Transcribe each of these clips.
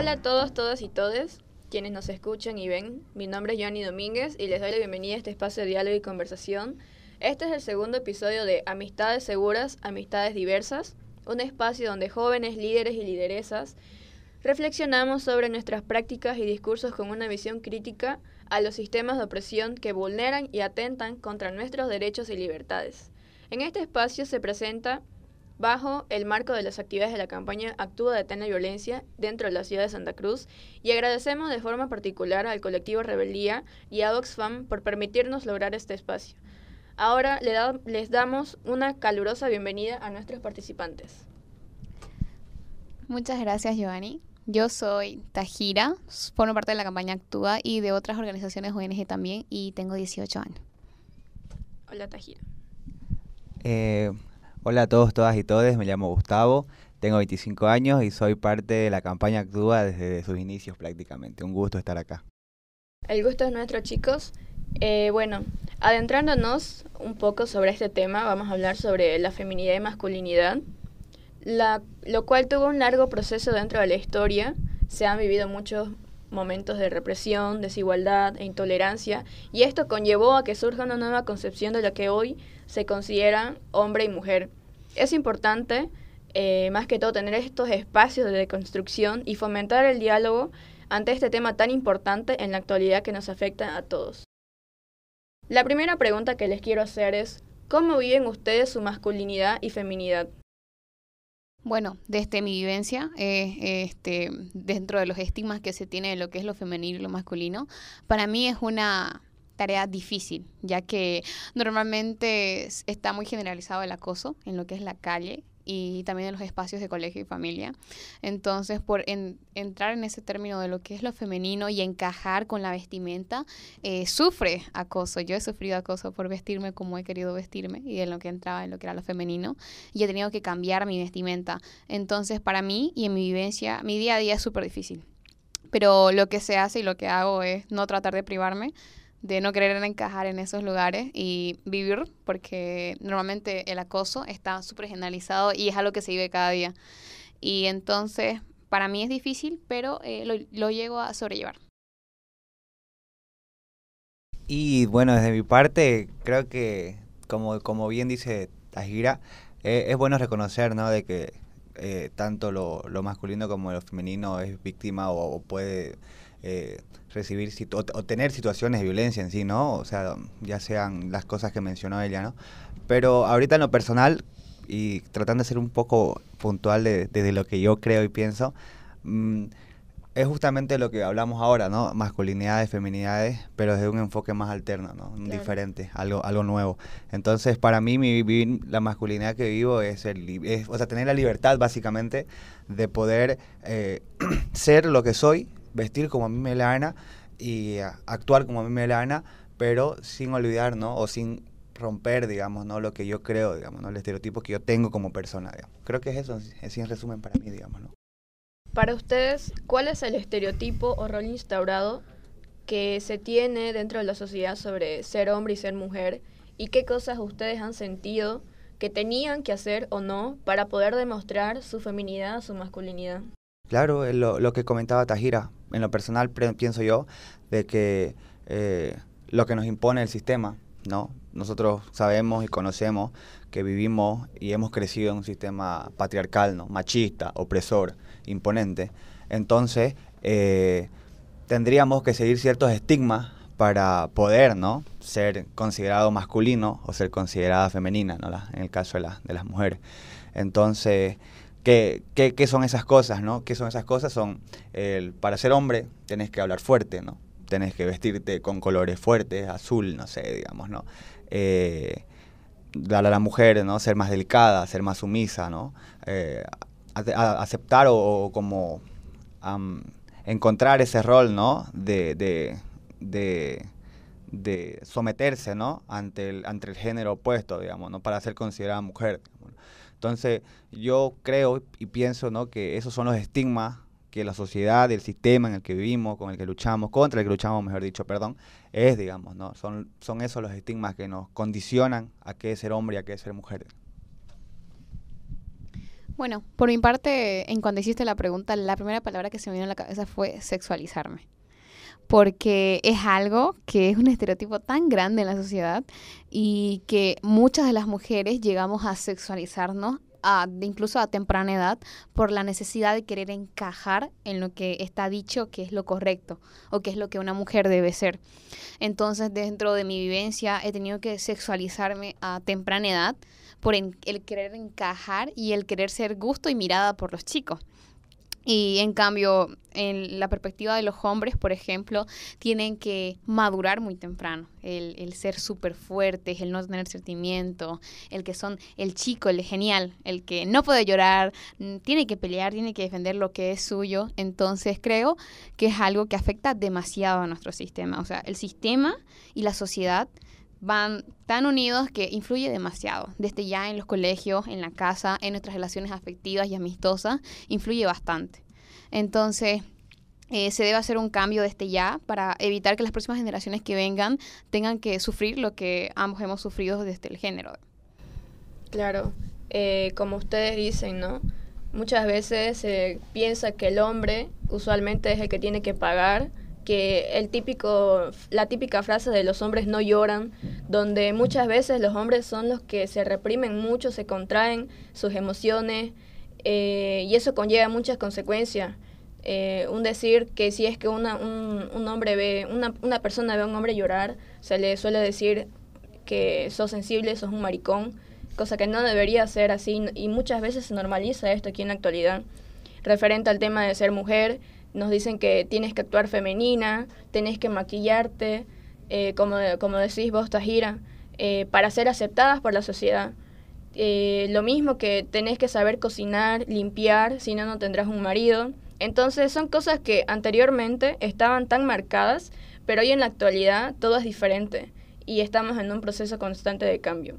Hola a todos, todas y todos quienes nos escuchan y ven. Mi nombre es Johnny Domínguez y les doy la bienvenida a este espacio de diálogo y conversación. Este es el segundo episodio de Amistades Seguras, Amistades Diversas, un espacio donde jóvenes, líderes y lideresas reflexionamos sobre nuestras prácticas y discursos con una visión crítica a los sistemas de opresión que vulneran y atentan contra nuestros derechos y libertades. En este espacio se presenta bajo el marco de las actividades de la campaña Actúa de la Violencia dentro de la ciudad de Santa Cruz y agradecemos de forma particular al colectivo Rebeldía y a Oxfam por permitirnos lograr este espacio. Ahora les damos una calurosa bienvenida a nuestros participantes. Muchas gracias, Giovanni. Yo soy Tajira, formo parte de la campaña Actúa y de otras organizaciones ONG también y tengo 18 años. Hola, Tajira. Eh, Hola a todos, todas y todes, me llamo Gustavo, tengo 25 años y soy parte de la campaña Actúa desde sus inicios prácticamente. Un gusto estar acá. El gusto es nuestro chicos. Eh, bueno, adentrándonos un poco sobre este tema, vamos a hablar sobre la feminidad y masculinidad, lo cual tuvo un largo proceso dentro de la historia. Se han vivido muchos momentos de represión, desigualdad e intolerancia, y esto conllevó a que surja una nueva concepción de lo que hoy se considera hombre y mujer. Es importante, eh, más que todo, tener estos espacios de construcción y fomentar el diálogo ante este tema tan importante en la actualidad que nos afecta a todos. La primera pregunta que les quiero hacer es, ¿cómo viven ustedes su masculinidad y feminidad? Bueno, desde mi vivencia, eh, este, dentro de los estigmas que se tiene de lo que es lo femenino y lo masculino, para mí es una tarea difícil, ya que normalmente está muy generalizado el acoso en lo que es la calle, y también en los espacios de colegio y familia. Entonces, por entrar en ese término de lo que es lo femenino y encajar con la vestimenta, eh, sufre acoso. Yo he sufrido acoso por vestirme como he querido vestirme y en lo que entraba en lo que era lo femenino y he tenido que cambiar mi vestimenta. Entonces, para mí y en mi vivencia, mi día a día es súper difícil pero lo que se hace y lo que hago es no tratar de privarme, de no querer encajar en esos lugares y vivir, porque normalmente el acoso está súper generalizado y es algo que se vive cada día. Y entonces, para mí es difícil, pero eh, lo, lo llego a sobrellevar. Y bueno, desde mi parte, creo que, como, como bien dice Tajira, eh, es bueno reconocer, De que eh, tanto lo, masculino como lo femenino es víctima o, puede eh, recibir o, tener situaciones de violencia en sí, ¿no? O sea, ya sean las cosas que mencionó ella, ¿no? Pero ahorita en lo personal, y tratando de ser un poco puntual desde lo que yo creo y pienso, mm, es justamente lo que hablamos ahora, ¿no? Masculinidades, feminidades, pero desde un enfoque más alterno, ¿no? Diferente, algo, algo nuevo. Entonces, para mí, mi, mi, la masculinidad que vivo es, el, o sea, tener la libertad, básicamente, de poder eh, ser lo que soy vestir como a mí me la gana y eh, actuar como a mí me la gana, pero sin olvidar, O sin romper, digamos, ¿no? Lo que yo creo, digamos, El estereotipo que yo tengo como persona, Creo que es eso, es en resumen para mí, digamos, Para ustedes, ¿cuál es el estereotipo o rol instaurado que se tiene dentro de la sociedad sobre ser hombre y ser mujer? ¿Y qué cosas ustedes han sentido que tenían que hacer o no para poder demostrar su feminidad, su masculinidad? Claro, eh, lo, lo que comentaba Tajira, en lo personal pienso yo, de que eh, lo que nos impone el sistema, ¿no? Nosotros sabemos y conocemos que vivimos y hemos crecido en un sistema patriarcal, ¿no? Machista, opresor, imponente. Entonces, eh, tendríamos que seguir ciertos estigmas para poder, ¿no? Ser considerado masculino o ser considerada femenina, ¿no? en el caso de, de las mujeres. Entonces, ¿Qué, son esas cosas, no? ¿Qué son esas cosas? Son, el, para ser hombre tenés que hablar fuerte, ¿no? Tenés que vestirte con colores fuertes, azul, no sé, digamos, ¿no? dar eh, a la mujer, ¿no? Ser más delicada, ser más sumisa, ¿no? Eh, aceptar o, como encontrar ese rol, ¿no? De, de, de someterse, ¿no? Ante el, ante el género opuesto, digamos, ¿no? Para ser considerada mujer. Entonces, yo creo y pienso ¿no? que esos son los estigmas que la sociedad, el sistema en el que vivimos, con el que luchamos, contra el que luchamos, mejor dicho, perdón, es, digamos, ¿no? Son, son esos los estigmas que nos condicionan a qué ser hombre y a qué ser mujer. Bueno, por mi parte, en cuando hiciste la pregunta, la primera palabra que se me vino a la cabeza fue sexualizarme porque es algo que es un estereotipo tan grande en la sociedad y que muchas de las mujeres llegamos a sexualizarnos a, incluso a temprana edad, por la necesidad de querer encajar en lo que está dicho que es lo correcto o que es lo que una mujer debe ser. Entonces, dentro de mi vivencia, he tenido que sexualizarme a temprana edad por el querer encajar y el querer ser gusto y mirada por los chicos. Y en cambio, en la perspectiva de los hombres, por ejemplo, tienen que madurar muy temprano. El, el ser súper fuertes, el no tener sentimiento, el que son el chico, el genial, el que no puede llorar, mm, tiene que pelear, tiene que defender lo que es suyo. Entonces creo que es algo que afecta demasiado a nuestro sistema. O sea, el sistema y la sociedad van tan unidos que influye demasiado, desde ya en los colegios, en la casa, en nuestras relaciones afectivas y amistosas, influye bastante. Entonces, eh, se debe hacer un cambio desde ya para evitar que las próximas generaciones que vengan tengan que sufrir lo que ambos hemos sufrido desde el género. Claro, eh, como ustedes dicen, ¿no? Muchas veces se piensa que el hombre usualmente es el que tiene que pagar que el típico, la típica frase de los hombres no lloran, donde muchas veces los hombres son los que se reprimen mucho, se contraen sus emociones eh, y eso conlleva muchas consecuencias. Eh, un decir que si es que un, hombre ve, una, una persona ve a un hombre llorar, se le suele decir que sos sensible, sos un maricón, cosa que no debería ser así y muchas veces se normaliza esto aquí en la actualidad. Referente al tema de ser mujer, nos dicen que tienes que actuar femenina, tenés que maquillarte, eh, como, como, decís vos, Tajira, eh, para ser aceptadas por la sociedad. Eh, lo mismo que tenés que saber cocinar, limpiar, si no, no tendrás un marido. Entonces son cosas que anteriormente estaban tan marcadas, pero hoy en la actualidad todo es diferente y estamos en un proceso constante de cambio.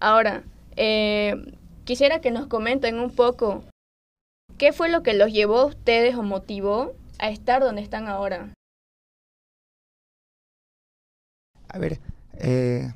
Ahora, quisiera que nos comenten un poco ¿Qué fue lo que los llevó a ustedes o motivó a estar donde están ahora? A ver, eh,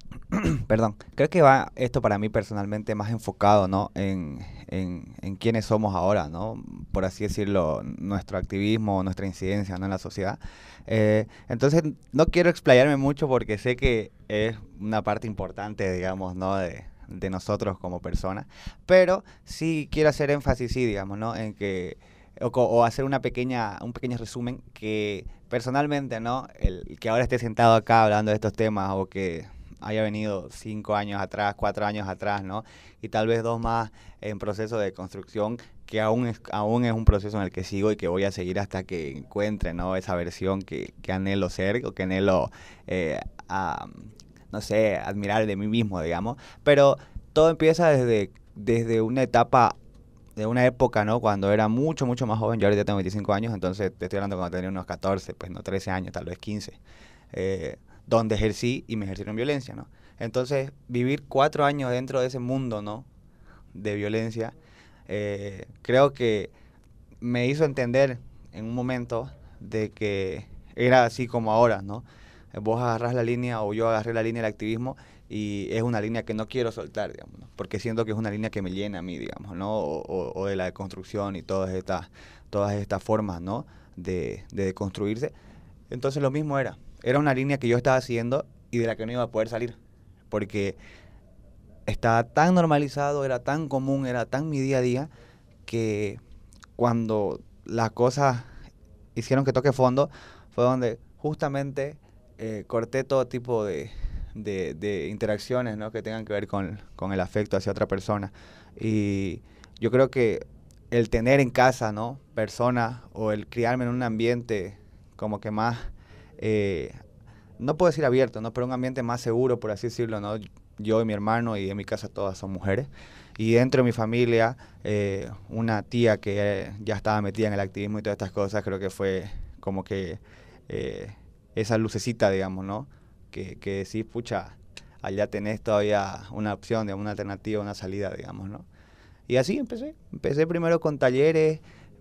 perdón, creo que va esto para mí personalmente más enfocado ¿no? en, en, en quiénes somos ahora, ¿no? por así decirlo, nuestro activismo, nuestra incidencia en la sociedad. Eh, entonces, no quiero explayarme mucho porque sé que es una parte importante, digamos, ¿no? de, de nosotros como personas. Pero sí quiero hacer énfasis, sí, digamos, ¿no? En que, o, hacer una pequeña, un pequeño resumen que personalmente, ¿no? El, que ahora esté sentado acá hablando de estos temas o que haya venido cinco años atrás, cuatro años atrás, ¿no? Y tal vez dos más en proceso de construcción, que aún es, aún es un proceso en el que sigo y que voy a seguir hasta que encuentre, ¿no? Esa versión que, anhelo ser o que anhelo eh, no sé, admirar de mí mismo, digamos. Pero todo empieza desde, desde una etapa, de una época, ¿no? Cuando era mucho, mucho más joven. Yo ahorita tengo 25 años, entonces te estoy hablando cuando tenía unos 14, pues no 13 años, tal vez 15. Eh, donde ejercí y me ejercieron violencia, ¿no? Entonces, vivir cuatro años dentro de ese mundo, ¿no? De violencia, eh, creo que me hizo entender en un momento de que era así como ahora, ¿no? vos agarras la línea o yo agarré la línea del activismo y es una línea que no quiero soltar, digamos, porque siento que es una línea que me llena a mí, digamos, ¿no? O, o, de la deconstrucción y todas estas, todas estas formas, ¿no? De, de deconstruirse. Entonces lo mismo era, era una línea que yo estaba haciendo y de la que no iba a poder salir, porque estaba tan normalizado, era tan común, era tan mi día a día, que cuando las cosas hicieron que toque fondo, fue donde justamente eh, corté todo tipo de, interacciones ¿no? que tengan que ver con, el afecto hacia otra persona. Y yo creo que el tener en casa ¿no? personas o el criarme en un ambiente como que más, eh, no puedo decir abierto, ¿no? pero un ambiente más seguro, por así decirlo. ¿no? Yo y mi hermano y en mi casa todas son mujeres. Y dentro de mi familia, eh, una tía que ya estaba metida en el activismo y todas estas cosas, creo que fue como que... Eh, esa lucecita, digamos, ¿no? Que, que decís, pucha, allá tenés todavía una opción, digamos, una alternativa, una salida, digamos, ¿no? Y así empecé. Empecé primero con talleres,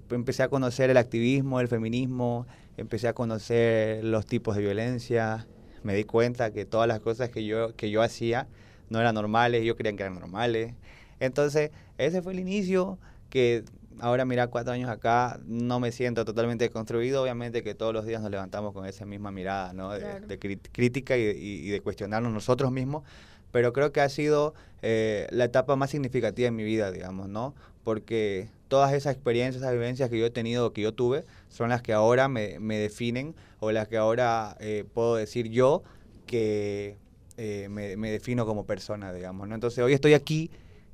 empecé a conocer el activismo, el feminismo, empecé a conocer los tipos de violencia. Me di cuenta que todas las cosas que yo, que yo hacía no eran normales, yo creían que eran normales. Entonces, ese fue el inicio que ahora mira cuatro años acá, no me siento totalmente construido. Obviamente que todos los días nos levantamos con esa misma mirada, ¿no? De, crítica y, de cuestionarnos nosotros mismos. Pero creo que ha sido eh, la etapa más significativa en mi vida, digamos, ¿no? Porque todas esas experiencias, esas vivencias que yo he tenido, que yo tuve, son las que ahora me, me definen o las que ahora eh, puedo decir yo que eh, me, me defino como persona, digamos, ¿no? Entonces hoy estoy aquí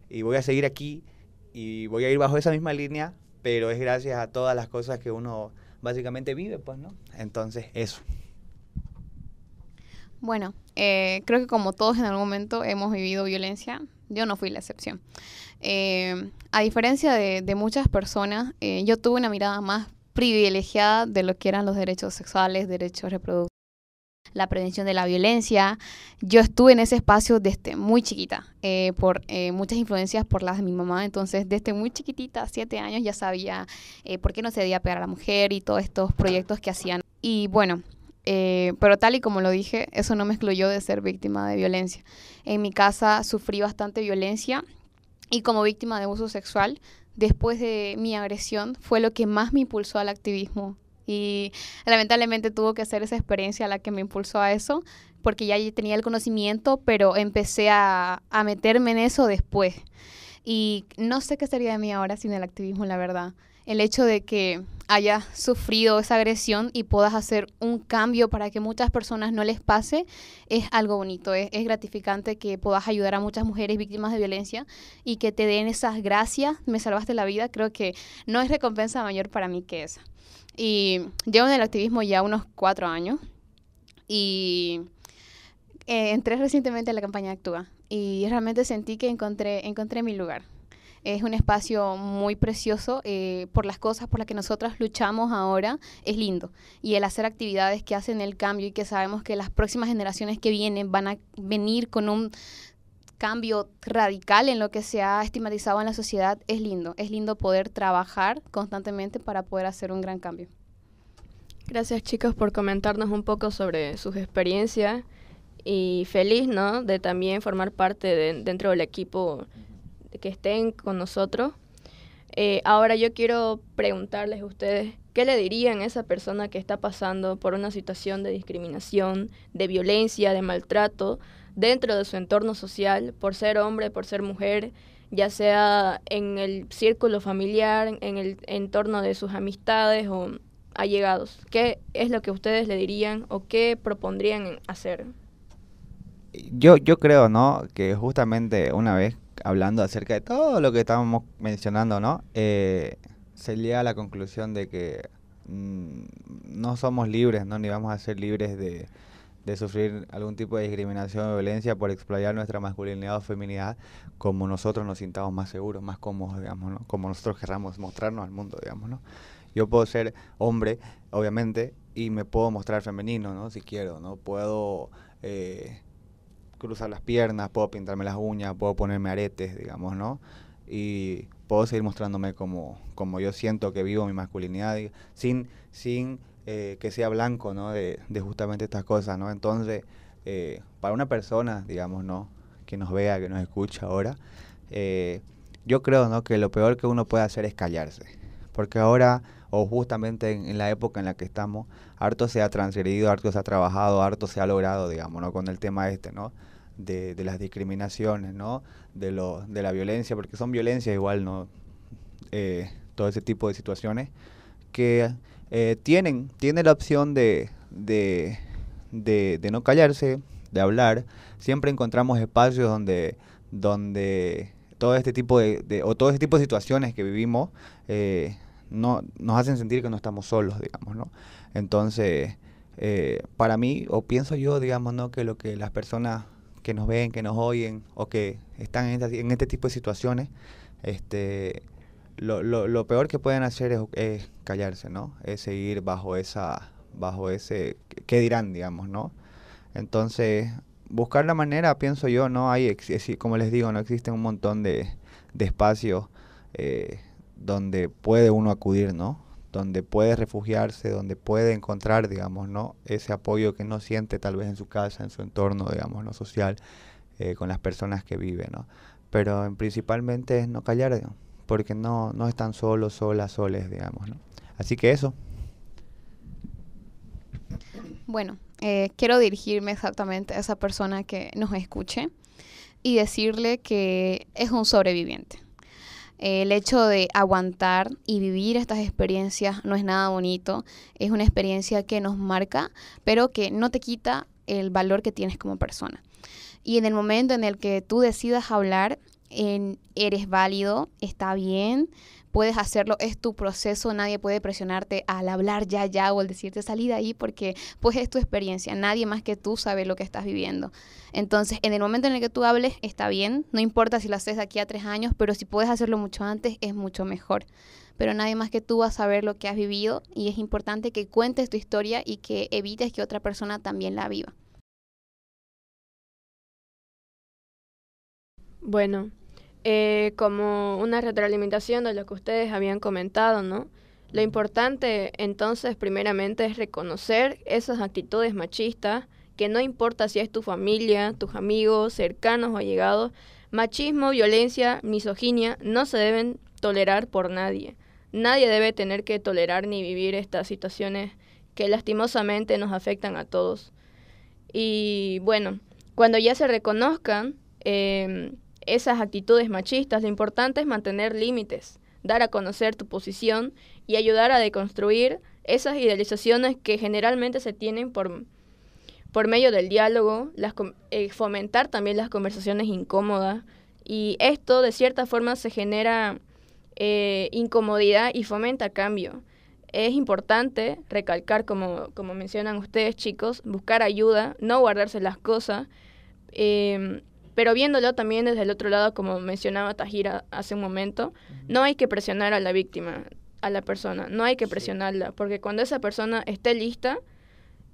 y voy a seguir aquí y voy a ir bajo esa misma línea, pero es gracias a todas las cosas que uno básicamente vive, pues, ¿no? Entonces, eso. Bueno, eh, creo que como todos en algún momento hemos vivido violencia, yo no fui la excepción. Eh, a diferencia de, muchas personas, eh, yo tuve una mirada más privilegiada de lo que eran los derechos sexuales, derechos reproductivos la prevención de la violencia. Yo estuve en ese espacio desde muy chiquita, eh, por eh, muchas influencias por las de mi mamá, entonces desde muy chiquitita, siete años, ya sabía eh, por qué no se debía pegar a la mujer y todos estos proyectos que hacían. Y bueno, pero tal y como lo dije, eso no me excluyó de ser víctima de violencia. En mi casa sufrí bastante violencia y como víctima de abuso sexual, después de mi agresión, fue lo que más me impulsó al activismo y lamentablemente tuvo que hacer esa experiencia la que me impulsó a eso, porque ya tenía el conocimiento, pero empecé a, meterme en eso después. Y no sé qué sería de mí ahora sin el activismo, la verdad. El hecho de que hayas sufrido esa agresión y puedas hacer un cambio para que muchas personas no les pase es algo bonito, es, gratificante que puedas ayudar a muchas mujeres víctimas de violencia y que te den esas gracias, me salvaste la vida, creo que no es recompensa mayor para mí que esa. Y llevo en el activismo ya unos cuatro años y eh, entré recientemente a la campaña Actúa y realmente sentí que encontré, encontré mi lugar. Es un espacio muy precioso eh, por las cosas por las que nosotras luchamos ahora, es lindo. Y el hacer actividades que hacen el cambio y que sabemos que las próximas generaciones que vienen van a venir con un cambio radical en lo que se ha estigmatizado en la sociedad, es lindo. Es lindo poder trabajar constantemente para poder hacer un gran cambio. Gracias chicos por comentarnos un poco sobre sus experiencias y feliz, ¿no? De también formar parte dentro del equipo que estén con nosotros. Eh, ahora yo quiero preguntarles a ustedes, ¿qué le dirían a esa persona que está pasando por una situación de discriminación, de violencia, de maltrato, dentro de su entorno social, por ser hombre, por ser mujer, ya sea en el círculo familiar, en el entorno de sus amistades o allegados. ¿Qué es lo que ustedes le dirían o qué propondrían hacer? Yo, yo creo, ¿no? Que justamente una vez hablando acerca de todo lo que estábamos mencionando, ¿no? Eh, se llega a la conclusión de que mm, no somos libres, ¿no? Ni vamos a ser libres de, de sufrir algún tipo de discriminación o violencia por explotar nuestra masculinidad o feminidad como nosotros nos sintamos más seguros, más cómodos, digamos, ¿no? Como nosotros querramos mostrarnos al mundo, digamos, ¿no? Yo puedo ser hombre, obviamente, y me puedo mostrar femenino, ¿no? Si quiero, ¿no? Puedo... Eh, cruzar las piernas, puedo pintarme las uñas, puedo ponerme aretes, digamos, ¿no? Y puedo seguir mostrándome como, como yo siento que vivo mi masculinidad, sin, sin eh, que sea blanco, ¿no? De, justamente estas cosas, ¿no? Entonces, eh, para una persona, digamos, ¿no? Que nos vea, que nos escucha ahora, eh, yo creo, ¿no? Que lo peor que uno puede hacer es callarse. Porque ahora, o justamente en, la época en la que estamos, harto se ha transgredido, harto se ha trabajado, harto se ha logrado, digamos, ¿no? Con el tema este, ¿no? De, las discriminaciones, ¿no? De, de la violencia, porque son violencias igual, ¿no? todo ese tipo de situaciones que eh, tienen, tiene la opción de, de, no callarse, de hablar. Siempre encontramos espacios donde, donde todo este tipo de, o todo este tipo de situaciones que vivimos eh, no, nos hacen sentir que no estamos solos, digamos, ¿no? Entonces, eh, para mí, o pienso yo, digamos, ¿no? Que lo que las personas que nos ven, que nos oyen, o que están en, en este tipo de situaciones, este lo, lo, peor que pueden hacer es, callarse, ¿no? Es seguir bajo esa, bajo ese, ¿qué dirán, digamos, no? Entonces, buscar la manera, pienso yo, ¿no? Hay, como les digo, no existen un montón de, espacios eh, donde puede uno acudir, ¿no? Donde puede refugiarse, donde puede encontrar, digamos, ¿no? Ese apoyo que no siente tal vez en su casa, en su entorno, digamos, ¿no? Social, eh, con las personas que vive, ¿no? Pero principalmente es no callar, porque no, no están solos, solas, soles, digamos. Así que eso. Bueno, eh, quiero dirigirme exactamente a esa persona que nos escuche y decirle que es un sobreviviente. Eh, el hecho de aguantar y vivir estas experiencias no es nada bonito, es una experiencia que nos marca, pero que no te quita el valor que tienes como persona. Y en el momento en el que tú decidas hablar en, eres válido, está bien, puedes hacerlo, es tu proceso, nadie puede presionarte al hablar ya, ya o al decirte salí de ahí porque pues es tu experiencia, nadie más que tú sabe lo que estás viviendo. Entonces, en el momento en el que tú hables, está bien, no importa si lo haces de aquí a tres años, pero si puedes hacerlo mucho antes, es mucho mejor. Pero nadie más que tú va a saber lo que has vivido y es importante que cuentes tu historia y que evites que otra persona también la viva. Bueno, eh, como una retroalimentación de lo que ustedes habían comentado, ¿no? Lo importante entonces primeramente es reconocer esas actitudes machistas, que no importa si es tu familia, tus amigos, cercanos o allegados, machismo, violencia, misoginia no se deben tolerar por nadie. Nadie debe tener que tolerar ni vivir estas situaciones que lastimosamente nos afectan a todos. Y bueno, cuando ya se reconozcan, em, esas actitudes machistas, lo importante es mantener límites, dar a conocer tu posición y ayudar a deconstruir esas idealizaciones que generalmente se tienen por, por medio del diálogo, eh, fomentar también las conversaciones incómodas y esto de cierta forma se genera eh, incomodidad y fomenta cambio. Es importante recalcar, como, mencionan ustedes chicos, buscar ayuda, no guardarse las cosas. Em, pero viéndolo también desde el otro lado, como mencionaba Tajira hace un momento, no hay que presionar a la víctima, a la persona, no hay que presionarla, porque cuando esa persona esté lista,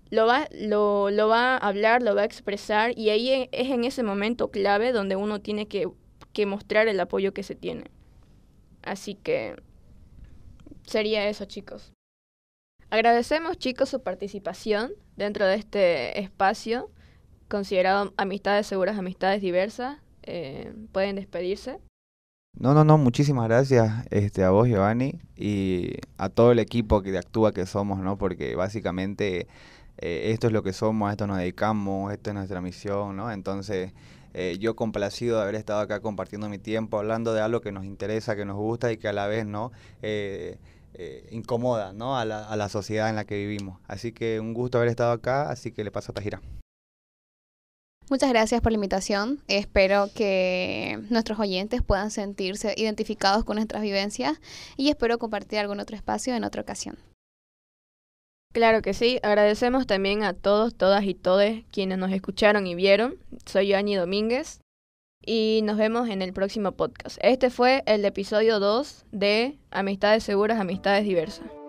lo va, lo, va a hablar, lo va a expresar y ahí e, es en ese momento clave donde uno tiene que, que mostrar el apoyo que se tiene. Así que sería eso, chicos. Agradecemos, chicos, su participación dentro de este espacio considerado amistades seguras, amistades diversas. Eh, pueden despedirse. No, no, no, muchísimas gracias este, a vos, Giovanni, y a todo el equipo que actúa que somos, ¿no? Porque básicamente eh, esto es lo que somos, a esto nos dedicamos, esto es nuestra misión, ¿no? Entonces, eh, yo complacido de haber estado acá compartiendo mi tiempo, hablando de algo que nos interesa, que nos gusta y que a la vez, ¿no? incomoda, ¿no? A la, a la sociedad en la que vivimos. Así que un gusto haber estado acá, así que le paso a Tajira. Muchas gracias por la invitación. Espero que nuestros oyentes puedan sentirse identificados con nuestras vivencias y espero compartir algún otro espacio en otra ocasión. Claro que sí, agradecemos también a todos, todas y todes quienes nos escucharon y vieron. Soy Joanny Domínguez y nos vemos en el próximo podcast. Este fue el episodio 2 de Amistades Seguras, Amistades Diversas.